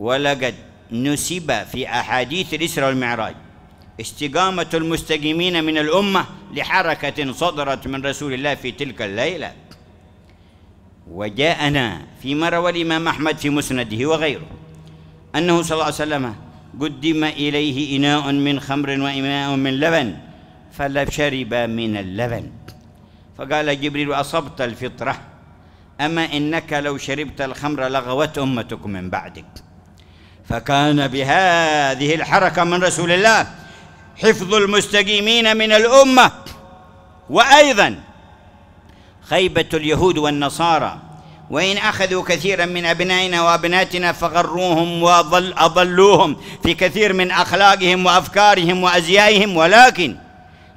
ولقد نسب في أحاديث الإسراء والمعراج استقامة المستقيمين من الأمة لحركة صدرت من رسول الله في تلك الليلة وجاءنا فيما روى الإمام أحمد في مسنده وغيره أنه صلى الله عليه وسلم قدم إليه إناء من خمر وإناء من لبن فلشرب من اللبن فقال جبريل أصبت الفطرة أما إنك لو شربت الخمر لغوت أمتك من بعدك فكان بهذه الحركة من رسول الله حفظ المستقيمين من الأمة وأيضا خيبة اليهود والنصارى وإن أخذوا كثيرا من أبنائنا وأبناتنا فغروهم وأضلوهم في كثير من أخلاقهم وأفكارهم وأزيائهم ولكن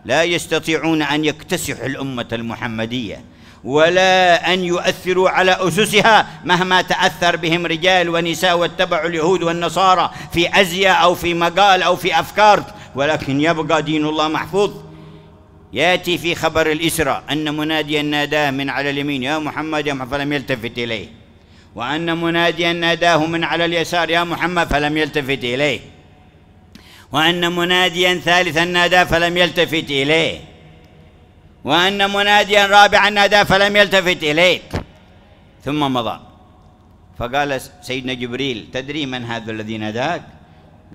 لا يستطيعون أن يكتسحوا الأمة المحمدية ولا أن يؤثروا على أسسها مهما تأثر بهم رجال ونساء واتبعوا اليهود والنصارى في أزياء أو في مقال أو في أفكار ولكن يبقى دين الله محفوظ يأتي في خبر الإسرة أن مناديا ناداه من على اليمين يا محمد يا محمد فلم يلتفت إليه وأن مناديا ناداه من على اليسار يا محمد فلم يلتفت إليه وأن مناديا ثالثا ناداه فلم يلتفت إليه وأن مناديا رابعا نادى فلم يلتفت إليك ثم مضى فقال سيدنا جبريل تدري من هذا الذي ناداك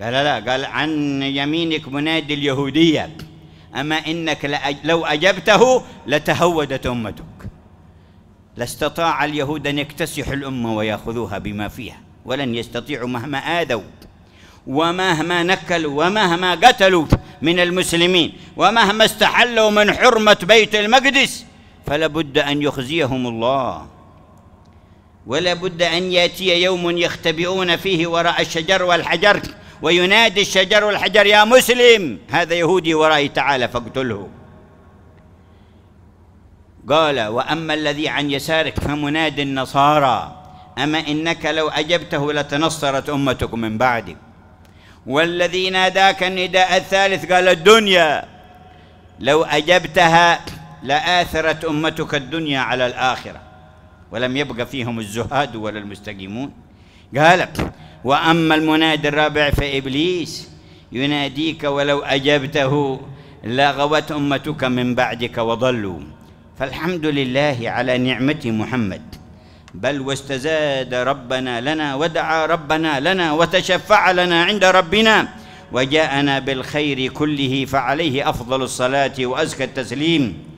قال لا قال عن يمينك منادي اليهودية أما إنك لو أجبته لتهودت أمتك لاستطاع اليهود أن يكتسحوا الأمة ويأخذوها بما فيها ولن يستطيعوا مهما آذوا ومهما نكلوا ومهما قتلوا من المسلمين ومهما استحلوا من حرمة بيت المقدس فلا بد أن يخزيهم الله ولا بد أن يأتي يوم يختبئون فيه وراء الشجر والحجر وينادي الشجر والحجر يا مسلم هذا يهودي ورائي تعالى فاقتله قال وأما الذي عن يسارك فمنادي النصارى أما إنك لو أجبته لتنصرت أمتك من بعدك والذي ناداك النداء الثالث قال الدنيا لو أجبتها لآثرت أمتك الدنيا على الآخرة ولم يبق فيهم الزهاد ولا المستقيمون قال وأما المنادي الرابع فإبليس يناديك ولو أجبته لغوت أمتك من بعدك وضلوا فالحمد لله على نعمة محمد بل واستزاد ربنا لنا ودعا ربنا لنا وتشفع لنا عند ربنا وجاءنا بالخير كله فعليه افضل الصلاه وازكى التسليم